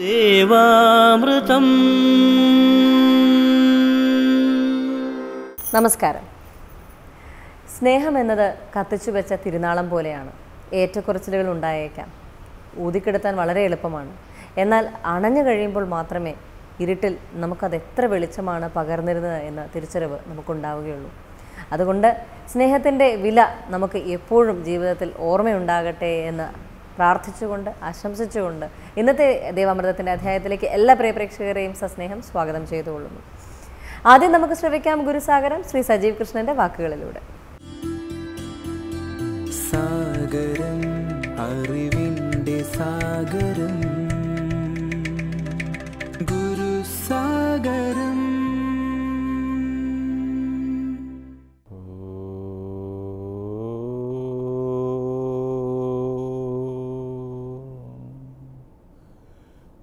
ദേവാമൃതം നമസ്കാരം സ്നേഹം എന്നത് കത്തിച്ചു വെച്ച തിരുനാളം പോലെയാണ് ഏറ്റക്കുറച്ചിലുകൾ ഉണ്ടായേക്കാം ഊതിക്കെടുത്താൻ വളരെ എളുപ്പമാണ് എന്നാൽ അണഞ്ഞു കഴിയുമ്പോൾ മാത്രമേ ഇരുട്ടിൽ നമുക്കത് എത്ര വെളിച്ചമാണ് പകർന്നിരുന്നത് എന്ന തിരിച്ചറിവ് നമുക്കുണ്ടാവുകയുള്ളൂ അതുകൊണ്ട് സ്നേഹത്തിൻ്റെ വില നമുക്ക് എപ്പോഴും ജീവിതത്തിൽ ഓർമ്മയുണ്ടാകട്ടെ എന്ന് പ്രാർത്ഥിച്ചുകൊണ്ട് ആശംസിച്ചുകൊണ്ട് ഇന്നത്തെ ദേവാമൃതത്തിൻ്റെ അധ്യായത്തിലേക്ക് എല്ലാ പ്രിയപ്രേക്ഷകരെയും സസ്നേഹം സ്വാഗതം ചെയ്തുകൊള്ളുന്നു ആദ്യം നമുക്ക് ശ്രവിക്കാം ഗുരുസാഗരം ശ്രീ സജീവ് കൃഷ്ണന്റെ വാക്കുകളിലൂടെ സാഗരം അറിവിൻ്റെ സാഗരം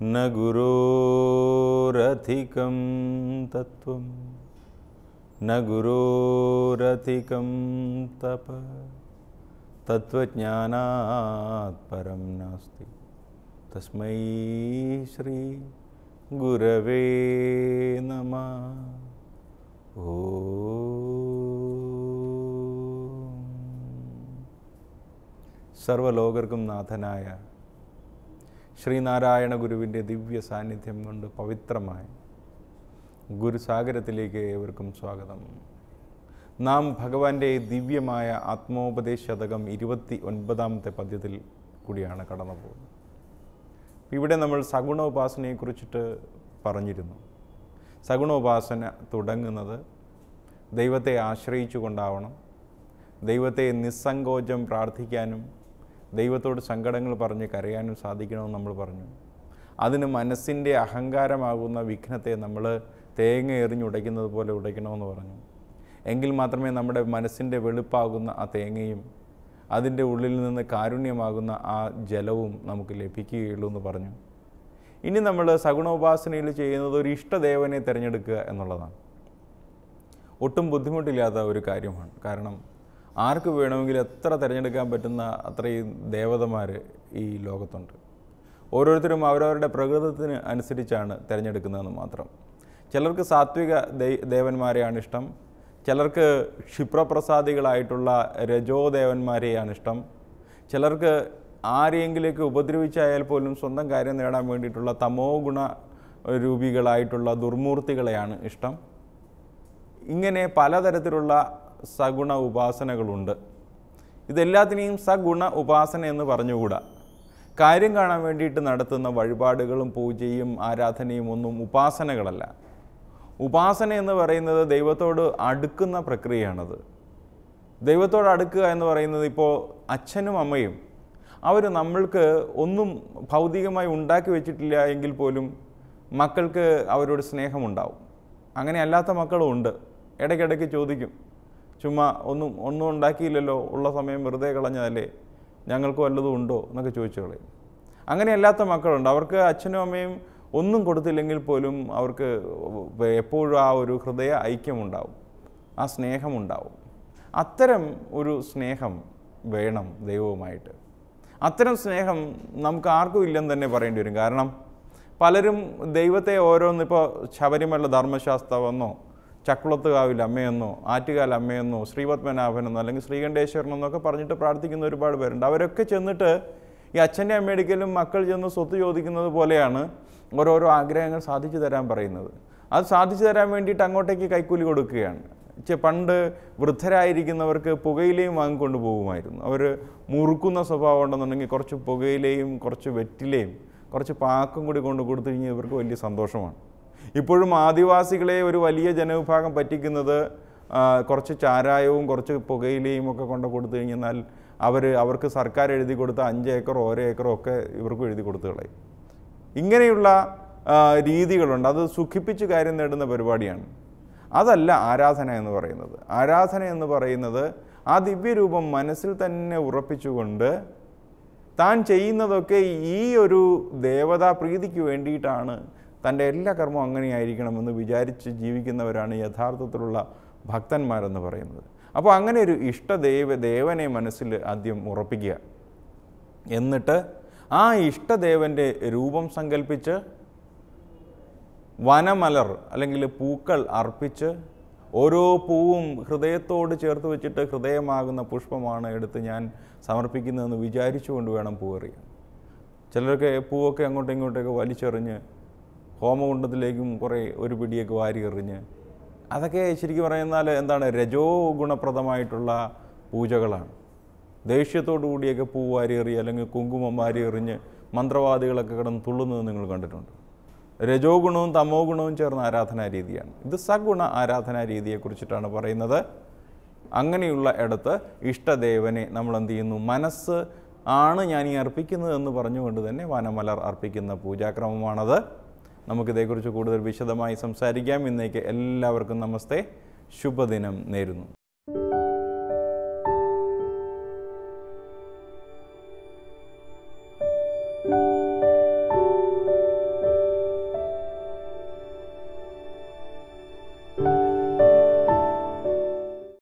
न गुरोरधिकं तत्त्वं न गुरोरधिकं तप परं नास्ति तस्मै श्रीगुरवे नमः सर्वलोकं नाथनाय ശ്രീനാരായണ ഗുരുവിൻ്റെ ദിവ്യ സാന്നിധ്യം കൊണ്ട് പവിത്രമായ ഗുരുസാഗരത്തിലേക്ക് ഏവർക്കും സ്വാഗതം നാം ഭഗവാന്റെ ദിവ്യമായ ആത്മോപദേശതകം ഇരുപത്തി ഒൻപതാമത്തെ പദ്യത്തിൽ കൂടിയാണ് കടന്നു പോകുന്നത് ഇവിടെ നമ്മൾ സഗുണ ഉപാസനയെക്കുറിച്ചിട്ട് പറഞ്ഞിരുന്നു സഗുണ ഉപാസന തുടങ്ങുന്നത് ദൈവത്തെ ആശ്രയിച്ചു കൊണ്ടാവണം ദൈവത്തെ നിസ്സങ്കോചം പ്രാർത്ഥിക്കാനും ദൈവത്തോട് സങ്കടങ്ങൾ പറഞ്ഞ് കരയാനും സാധിക്കണമെന്ന് നമ്മൾ പറഞ്ഞു അതിന് മനസ്സിൻ്റെ അഹങ്കാരമാകുന്ന വിഘ്നത്തെ നമ്മൾ തേങ്ങ എറിഞ്ഞ് ഉടയ്ക്കുന്നത് പോലെ ഉടയ്ക്കണമെന്ന് പറഞ്ഞു എങ്കിൽ മാത്രമേ നമ്മുടെ മനസ്സിൻ്റെ വെളുപ്പാകുന്ന ആ തേങ്ങയും അതിൻ്റെ ഉള്ളിൽ നിന്ന് കാരുണ്യമാകുന്ന ആ ജലവും നമുക്ക് ലഭിക്കുകയുള്ളൂ എന്ന് പറഞ്ഞു ഇനി നമ്മൾ സഗുണോപാസനയിൽ ചെയ്യുന്നത് ഒരു ഇഷ്ടദേവനെ തിരഞ്ഞെടുക്കുക എന്നുള്ളതാണ് ഒട്ടും ബുദ്ധിമുട്ടില്ലാത്ത ഒരു കാര്യമാണ് കാരണം ആർക്ക് വേണമെങ്കിലും എത്ര തിരഞ്ഞെടുക്കാൻ പറ്റുന്ന അത്രയും ദേവതമാർ ഈ ലോകത്തുണ്ട് ഓരോരുത്തരും അവരവരുടെ പ്രകൃതത്തിന് അനുസരിച്ചാണ് തിരഞ്ഞെടുക്കുന്നതെന്ന് മാത്രം ചിലർക്ക് സാത്വിക ദേവന്മാരെയാണ് ഇഷ്ടം ചിലർക്ക് ക്ഷിപ്രപ്രസാദികളായിട്ടുള്ള രജോദേവന്മാരെയാണ് ഇഷ്ടം ചിലർക്ക് ആരെയെങ്കിലേക്ക് ഉപദ്രവിച്ചായാൽ പോലും സ്വന്തം കാര്യം നേടാൻ വേണ്ടിയിട്ടുള്ള തമോ ഗുണ രൂപികളായിട്ടുള്ള ദുർമൂർത്തികളെയാണ് ഇഷ്ടം ഇങ്ങനെ പലതരത്തിലുള്ള സഗുണ ഉപാസനകളുണ്ട് ഇതെല്ലാത്തിനെയും സഗുണ ഉപാസന എന്ന് പറഞ്ഞുകൂടാ കാര്യം കാണാൻ വേണ്ടിയിട്ട് നടത്തുന്ന വഴിപാടുകളും പൂജയും ആരാധനയും ഒന്നും ഉപാസനകളല്ല ഉപാസന എന്ന് പറയുന്നത് ദൈവത്തോട് അടുക്കുന്ന പ്രക്രിയയാണത് ദൈവത്തോട് അടുക്കുക എന്ന് പറയുന്നത് ഇപ്പോൾ അച്ഛനും അമ്മയും അവർ നമ്മൾക്ക് ഒന്നും ഭൗതികമായി ഉണ്ടാക്കി വെച്ചിട്ടില്ല എങ്കിൽ പോലും മക്കൾക്ക് അവരോട് സ്നേഹമുണ്ടാവും അങ്ങനെ അല്ലാത്ത മക്കളും ഉണ്ട് ഇടയ്ക്കിടയ്ക്ക് ചോദിക്കും ചുമ്മാ ഒന്നും ഒന്നും ഉണ്ടാക്കിയില്ലല്ലോ ഉള്ള സമയം വെറുതെ കളഞ്ഞതല്ലേ ഞങ്ങൾക്ക് വല്ലതും ഉണ്ടോ എന്നൊക്കെ ചോദിച്ചു കളയും അങ്ങനെയല്ലാത്ത മക്കളുണ്ട് അവർക്ക് അച്ഛനും അമ്മയും ഒന്നും കൊടുത്തില്ലെങ്കിൽ പോലും അവർക്ക് എപ്പോഴും ആ ഒരു ഹൃദയ ഐക്യമുണ്ടാവും ആ സ്നേഹമുണ്ടാവും അത്തരം ഒരു സ്നേഹം വേണം ദൈവവുമായിട്ട് അത്തരം സ്നേഹം നമുക്ക് ആർക്കും ഇല്ലെന്ന് തന്നെ പറയേണ്ടി വരും കാരണം പലരും ദൈവത്തെ ഓരോന്നിപ്പോൾ ശബരിമല ധർമ്മശാസ്ത്രമെന്നോ ചക്കുളത്തുകാവിൽ അമ്മയെന്നോ ആറ്റുകാൽ അമ്മയെന്നോ ശ്രീപത്മനാഭനെന്നോ അല്ലെങ്കിൽ ശ്രീകണ്ഠേശ്വരനെന്നൊക്കെ പറഞ്ഞിട്ട് പ്രാർത്ഥിക്കുന്ന ഒരുപാട് പേരുണ്ട് അവരൊക്കെ ചെന്നിട്ട് ഈ അച്ഛൻ്റെ അമ്മയുടെക്കലും മക്കൾ ചെന്ന് സ്വത്ത് ചോദിക്കുന്നത് പോലെയാണ് ഓരോരോ ആഗ്രഹങ്ങൾ സാധിച്ചു തരാൻ പറയുന്നത് അത് സാധിച്ചു തരാൻ വേണ്ടിയിട്ട് അങ്ങോട്ടേക്ക് കൈക്കൂലി കൊടുക്കുകയാണ് പണ്ട് വൃദ്ധരായിരിക്കുന്നവർക്ക് പുകയിലയും വാങ്ങിക്കൊണ്ട് പോകുമായിരുന്നു അവർ മുറുക്കുന്ന സ്വഭാവം ഉണ്ടെന്നുണ്ടെങ്കിൽ കുറച്ച് പുകയിലയും കുറച്ച് വെറ്റിലയും കുറച്ച് പാക്കും കൂടി കൊണ്ട് കൊടുത്തു കഴിഞ്ഞാൽ ഇവർക്ക് വലിയ സന്തോഷമാണ് ഇപ്പോഴും ആദിവാസികളെ ഒരു വലിയ ജനവിഭാഗം പറ്റിക്കുന്നത് കുറച്ച് ചാരായവും കുറച്ച് പുകയിലയും ഒക്കെ കൊണ്ട് കൊടുത്തു കഴിഞ്ഞാൽ അവർ അവർക്ക് സർക്കാർ എഴുതി കൊടുത്ത അഞ്ച് ഏക്കറോ ഓരോ ഏക്കറോ ഒക്കെ ഇവർക്ക് എഴുതി കൊടുത്തു കളയും ഇങ്ങനെയുള്ള രീതികളുണ്ട് അത് സുഖിപ്പിച്ച് കാര്യം നേടുന്ന പരിപാടിയാണ് അതല്ല ആരാധന എന്ന് പറയുന്നത് ആരാധന എന്ന് പറയുന്നത് ആ ദിവ്യരൂപം മനസ്സിൽ തന്നെ ഉറപ്പിച്ചുകൊണ്ട് താൻ ചെയ്യുന്നതൊക്കെ ഈ ഒരു ദേവതാ പ്രീതിക്ക് വേണ്ടിയിട്ടാണ് തൻ്റെ എല്ലാ കർമ്മവും അങ്ങനെയായിരിക്കണമെന്ന് വിചാരിച്ച് ജീവിക്കുന്നവരാണ് യഥാർത്ഥത്തിലുള്ള ഭക്തന്മാരെന്ന് പറയുന്നത് അപ്പോൾ അങ്ങനെ ഒരു ഇഷ്ടദേവ ദേവനെ മനസ്സിൽ ആദ്യം ഉറപ്പിക്കുക എന്നിട്ട് ആ ഇഷ്ടദേവൻ്റെ രൂപം സങ്കല്പിച്ച് വനമലർ അല്ലെങ്കിൽ പൂക്കൾ അർപ്പിച്ച് ഓരോ പൂവും ഹൃദയത്തോട് ചേർത്ത് വെച്ചിട്ട് ഹൃദയമാകുന്ന പുഷ്പമാണ് എടുത്ത് ഞാൻ സമർപ്പിക്കുന്നതെന്ന് വിചാരിച്ചുകൊണ്ട് വേണം പൂവെറിയാൻ ചിലരൊക്കെ പൂവൊക്കെ അങ്ങോട്ടും ഇങ്ങോട്ടൊക്കെ വലിച്ചെറിഞ്ഞ് ഹോമകുണ്ടത്തിലേക്കും കുറേ ഒരു പിടിയൊക്കെ വാരി എറിഞ്ഞ് അതൊക്കെ ശരിക്കും പറയുന്നാൽ എന്താണ് രജോ ഗുണപ്രദമായിട്ടുള്ള പൂജകളാണ് ദേഷ്യത്തോടു കൂടിയൊക്കെ പൂ വാരിയെറിയ അല്ലെങ്കിൽ കുങ്കുമം എറിഞ്ഞ് മന്ത്രവാദികളൊക്കെ കിടന്ന് തുള്ളുന്നത് നിങ്ങൾ കണ്ടിട്ടുണ്ട് രജോ ഗുണവും തമോ ഗുണവും ചേർന്ന ആരാധനാ രീതിയാണ് ഇത് സഗുണ ആരാധനാ രീതിയെക്കുറിച്ചിട്ടാണ് പറയുന്നത് അങ്ങനെയുള്ള ഇടത്ത് ഇഷ്ടദേവനെ നമ്മൾ എന്ത് ചെയ്യുന്നു മനസ്സ് ആണ് ഞാൻ ഈ അർപ്പിക്കുന്നത് എന്ന് പറഞ്ഞുകൊണ്ട് തന്നെ വനമലർ അർപ്പിക്കുന്ന പൂജാക്രമമാണത് നമുക്കിതേക്കുറിച്ച് കൂടുതൽ വിശദമായി സംസാരിക്കാം ഇന്നേക്ക് എല്ലാവർക്കും നമസ്തേ ശുഭദിനം നേരുന്നു